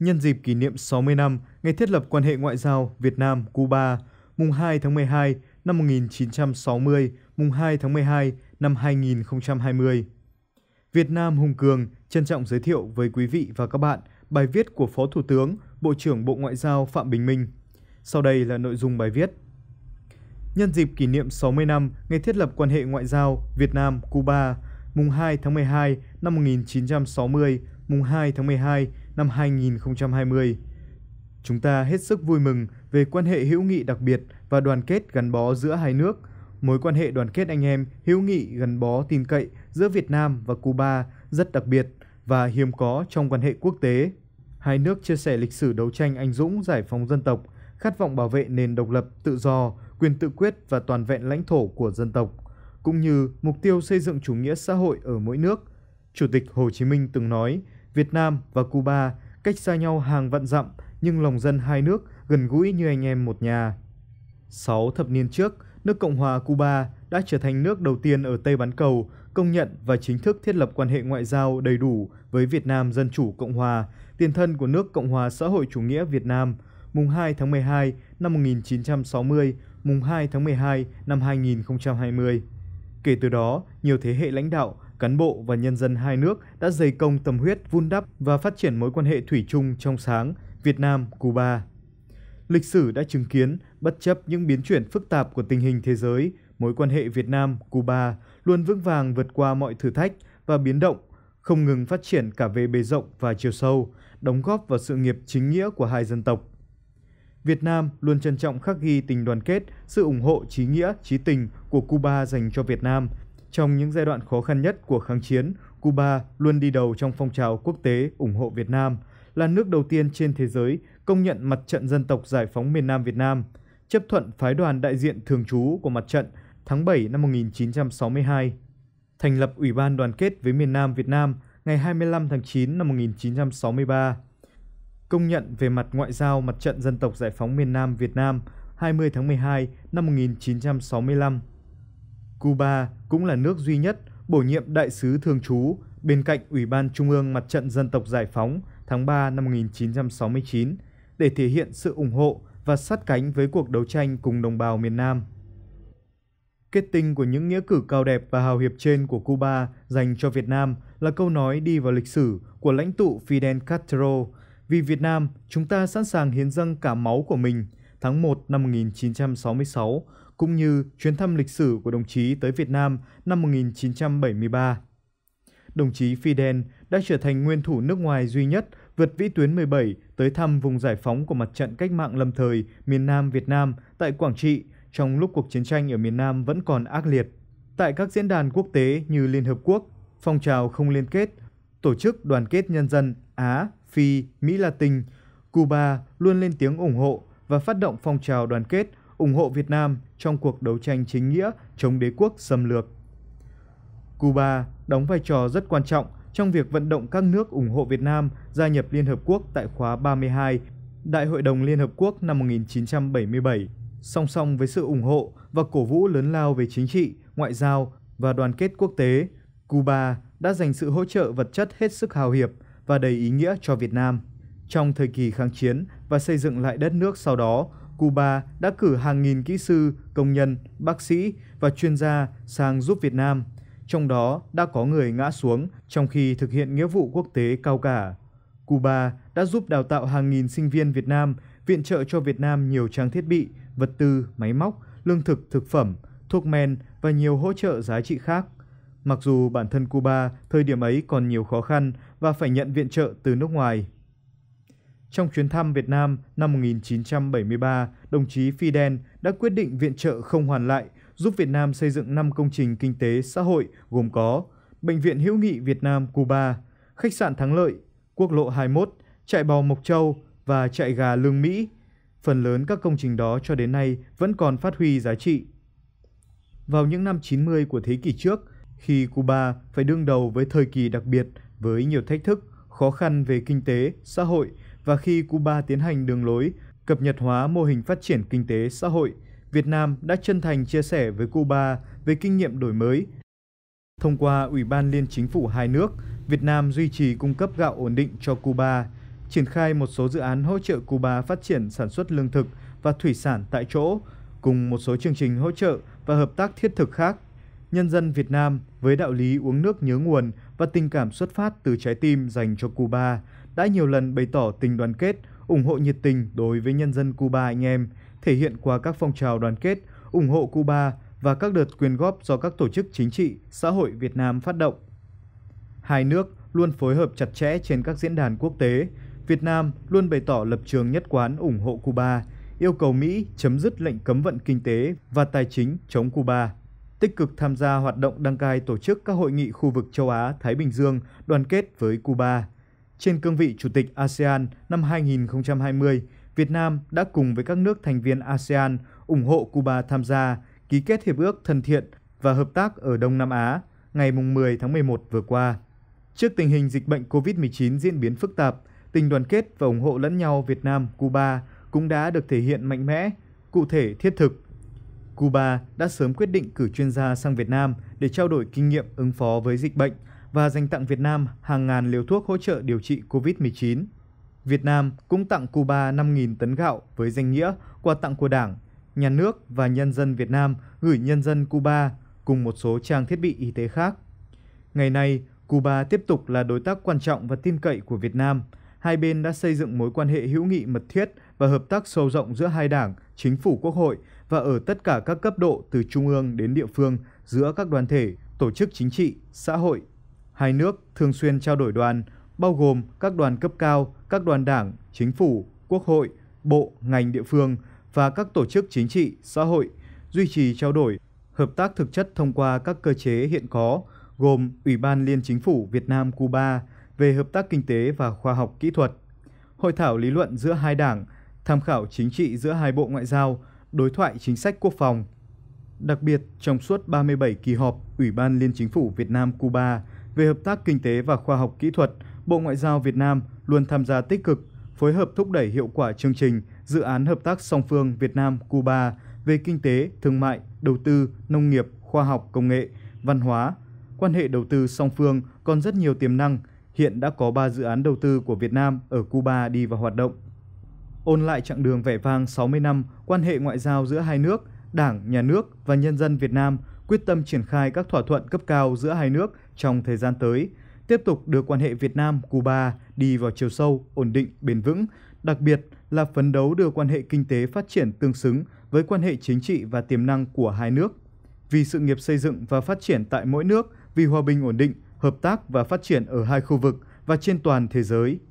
nhân dịp kỷ niệm 60 năm ngày thiết lập quan hệ ngoại giao Việt Nam Cuba, mùng 2 tháng 12 năm 1960, mùng 2 tháng 12 năm 2020. Việt Nam Hùng Cường trân trọng giới thiệu với quý vị và các bạn bài viết của Phó Thủ tướng, Bộ trưởng Bộ Ngoại giao Phạm Bình Minh. Sau đây là nội dung bài viết. Nhân dịp kỷ niệm 60 năm ngày thiết lập quan hệ ngoại giao Việt Nam Cuba, mùng 2 tháng 12 năm 1960, mùng 2 tháng 12 năm 2020. Chúng ta hết sức vui mừng về quan hệ hữu nghị đặc biệt và đoàn kết gắn bó giữa hai nước. Mối quan hệ đoàn kết anh em, hữu nghị gắn bó tin cậy giữa Việt Nam và Cuba rất đặc biệt và hiếm có trong quan hệ quốc tế. Hai nước chia sẻ lịch sử đấu tranh anh dũng giải phóng dân tộc, khát vọng bảo vệ nền độc lập, tự do, quyền tự quyết và toàn vẹn lãnh thổ của dân tộc, cũng như mục tiêu xây dựng chủ nghĩa xã hội ở mỗi nước. Chủ tịch Hồ Chí Minh từng nói, Việt Nam và Cuba cách xa nhau hàng vạn dặm nhưng lòng dân hai nước gần gũi như anh em một nhà. Sáu thập niên trước, nước Cộng hòa Cuba đã trở thành nước đầu tiên ở Tây Bán Cầu công nhận và chính thức thiết lập quan hệ ngoại giao đầy đủ với Việt Nam Dân Chủ Cộng Hòa, tiền thân của nước Cộng hòa Xã hội Chủ nghĩa Việt Nam, mùng 2 tháng 12 năm 1960, mùng 2 tháng 12 năm 2020. Kể từ đó, nhiều thế hệ lãnh đạo cán bộ và nhân dân hai nước đã dày công tâm huyết vun đắp và phát triển mối quan hệ thủy chung trong sáng Việt Nam Cuba. Lịch sử đã chứng kiến, bất chấp những biến chuyển phức tạp của tình hình thế giới, mối quan hệ Việt Nam Cuba luôn vững vàng vượt qua mọi thử thách và biến động, không ngừng phát triển cả về bề rộng và chiều sâu, đóng góp vào sự nghiệp chính nghĩa của hai dân tộc. Việt Nam luôn trân trọng khắc ghi tình đoàn kết, sự ủng hộ trí nghĩa, trí tình của Cuba dành cho Việt Nam trong những giai đoạn khó khăn nhất của kháng chiến, Cuba luôn đi đầu trong phong trào quốc tế ủng hộ Việt Nam, là nước đầu tiên trên thế giới công nhận Mặt trận Dân tộc Giải phóng miền Nam Việt Nam, chấp thuận phái đoàn đại diện thường trú của mặt trận tháng 7 năm 1962, thành lập Ủy ban đoàn kết với miền Nam Việt Nam ngày 25 tháng 9 năm 1963, công nhận về mặt ngoại giao Mặt trận Dân tộc Giải phóng miền Nam Việt Nam 20 tháng 12 năm 1965, Cuba cũng là nước duy nhất bổ nhiệm đại sứ thường trú bên cạnh Ủy ban Trung ương Mặt trận Dân tộc Giải phóng tháng 3 năm 1969 để thể hiện sự ủng hộ và sát cánh với cuộc đấu tranh cùng đồng bào miền Nam. Kết tinh của những nghĩa cử cao đẹp và hào hiệp trên của Cuba dành cho Việt Nam là câu nói đi vào lịch sử của lãnh tụ Fidel Castro. Vì Việt Nam, chúng ta sẵn sàng hiến dâng cả máu của mình – tháng 1 năm 1966 cũng như chuyến thăm lịch sử của đồng chí tới Việt Nam năm 1973. Đồng chí Fidel đã trở thành nguyên thủ nước ngoài duy nhất vượt vĩ tuyến 17 tới thăm vùng giải phóng của mặt trận cách mạng lâm thời miền Nam Việt Nam tại Quảng Trị trong lúc cuộc chiến tranh ở miền Nam vẫn còn ác liệt. Tại các diễn đàn quốc tế như Liên Hợp Quốc, Phong trào không liên kết, Tổ chức Đoàn kết Nhân dân Á, Phi, Mỹ Latin, Cuba luôn lên tiếng ủng hộ và phát động phong trào đoàn kết ủng hộ Việt Nam trong cuộc đấu tranh chính nghĩa chống đế quốc xâm lược. Cuba đóng vai trò rất quan trọng trong việc vận động các nước ủng hộ Việt Nam gia nhập Liên Hợp Quốc tại khóa 32 Đại hội đồng Liên Hợp Quốc năm 1977, song song với sự ủng hộ và cổ vũ lớn lao về chính trị, ngoại giao và đoàn kết quốc tế, Cuba đã dành sự hỗ trợ vật chất hết sức hào hiệp và đầy ý nghĩa cho Việt Nam. Trong thời kỳ kháng chiến và xây dựng lại đất nước sau đó, Cuba đã cử hàng nghìn kỹ sư, công nhân, bác sĩ và chuyên gia sang giúp Việt Nam. Trong đó đã có người ngã xuống trong khi thực hiện nghĩa vụ quốc tế cao cả. Cuba đã giúp đào tạo hàng nghìn sinh viên Việt Nam, viện trợ cho Việt Nam nhiều trang thiết bị, vật tư, máy móc, lương thực, thực phẩm, thuốc men và nhiều hỗ trợ giá trị khác. Mặc dù bản thân Cuba thời điểm ấy còn nhiều khó khăn và phải nhận viện trợ từ nước ngoài, trong chuyến thăm Việt Nam năm 1973, đồng chí Fidel đã quyết định viện trợ không hoàn lại, giúp Việt Nam xây dựng 5 công trình kinh tế xã hội gồm có Bệnh viện hữu nghị Việt Nam Cuba, khách sạn Thắng Lợi, quốc lộ 21, trại bò Mộc Châu và trại gà Lương Mỹ. Phần lớn các công trình đó cho đến nay vẫn còn phát huy giá trị. Vào những năm 90 của thế kỷ trước, khi Cuba phải đương đầu với thời kỳ đặc biệt với nhiều thách thức, khó khăn về kinh tế, xã hội và khi Cuba tiến hành đường lối cập nhật hóa mô hình phát triển kinh tế xã hội, Việt Nam đã chân thành chia sẻ với Cuba về kinh nghiệm đổi mới. Thông qua Ủy ban Liên Chính phủ hai nước, Việt Nam duy trì cung cấp gạo ổn định cho Cuba, triển khai một số dự án hỗ trợ Cuba phát triển sản xuất lương thực và thủy sản tại chỗ, cùng một số chương trình hỗ trợ và hợp tác thiết thực khác. Nhân dân Việt Nam với đạo lý uống nước nhớ nguồn và tình cảm xuất phát từ trái tim dành cho Cuba đã nhiều lần bày tỏ tình đoàn kết, ủng hộ nhiệt tình đối với nhân dân Cuba anh em, thể hiện qua các phong trào đoàn kết, ủng hộ Cuba và các đợt quyên góp do các tổ chức chính trị, xã hội Việt Nam phát động. Hai nước luôn phối hợp chặt chẽ trên các diễn đàn quốc tế. Việt Nam luôn bày tỏ lập trường nhất quán ủng hộ Cuba, yêu cầu Mỹ chấm dứt lệnh cấm vận kinh tế và tài chính chống Cuba tích cực tham gia hoạt động đăng cai tổ chức các hội nghị khu vực châu Á-Thái Bình Dương đoàn kết với Cuba – trên cương vị Chủ tịch ASEAN năm 2020, Việt Nam đã cùng với các nước thành viên ASEAN ủng hộ Cuba tham gia ký kết hiệp ước thân thiện và hợp tác ở Đông Nam Á ngày 10 tháng 11 vừa qua. Trước tình hình dịch bệnh COVID-19 diễn biến phức tạp, tình đoàn kết và ủng hộ lẫn nhau Việt Nam, Cuba cũng đã được thể hiện mạnh mẽ, cụ thể thiết thực. Cuba đã sớm quyết định cử chuyên gia sang Việt Nam để trao đổi kinh nghiệm ứng phó với dịch bệnh – và dành tặng Việt Nam hàng ngàn liều thuốc hỗ trợ điều trị COVID-19. Việt Nam cũng tặng Cuba 5.000 tấn gạo với danh nghĩa quà tặng của Đảng, Nhà nước và nhân dân Việt Nam gửi nhân dân Cuba cùng một số trang thiết bị y tế khác. Ngày nay, Cuba tiếp tục là đối tác quan trọng và tin cậy của Việt Nam. Hai bên đã xây dựng mối quan hệ hữu nghị mật thiết và hợp tác sâu rộng giữa hai đảng, chính phủ quốc hội và ở tất cả các cấp độ từ trung ương đến địa phương giữa các đoàn thể, tổ chức chính trị, xã hội Hai nước thường xuyên trao đổi đoàn, bao gồm các đoàn cấp cao, các đoàn đảng, chính phủ, quốc hội, bộ, ngành địa phương và các tổ chức chính trị, xã hội, duy trì trao đổi, hợp tác thực chất thông qua các cơ chế hiện có, gồm Ủy ban Liên Chính phủ Việt Nam-Cuba về Hợp tác Kinh tế và Khoa học Kỹ thuật, hội thảo lý luận giữa hai đảng, tham khảo chính trị giữa hai bộ ngoại giao, đối thoại chính sách quốc phòng. Đặc biệt, trong suốt 37 kỳ họp Ủy ban Liên Chính phủ Việt Nam-Cuba, về hợp tác kinh tế và khoa học kỹ thuật, Bộ Ngoại giao Việt Nam luôn tham gia tích cực, phối hợp thúc đẩy hiệu quả chương trình, dự án hợp tác song phương Việt Nam-Cuba về kinh tế, thương mại, đầu tư, nông nghiệp, khoa học, công nghệ, văn hóa. Quan hệ đầu tư song phương còn rất nhiều tiềm năng, hiện đã có 3 dự án đầu tư của Việt Nam ở Cuba đi vào hoạt động. Ôn lại chặng đường vẻ vang 60 năm quan hệ ngoại giao giữa hai nước, Đảng, Nhà nước và nhân dân Việt Nam quyết tâm triển khai các thỏa thuận cấp cao giữa hai nước trong thời gian tới, tiếp tục đưa quan hệ Việt Nam-Cuba đi vào chiều sâu, ổn định, bền vững, đặc biệt là phấn đấu đưa quan hệ kinh tế phát triển tương xứng với quan hệ chính trị và tiềm năng của hai nước. Vì sự nghiệp xây dựng và phát triển tại mỗi nước, vì hòa bình ổn định, hợp tác và phát triển ở hai khu vực và trên toàn thế giới.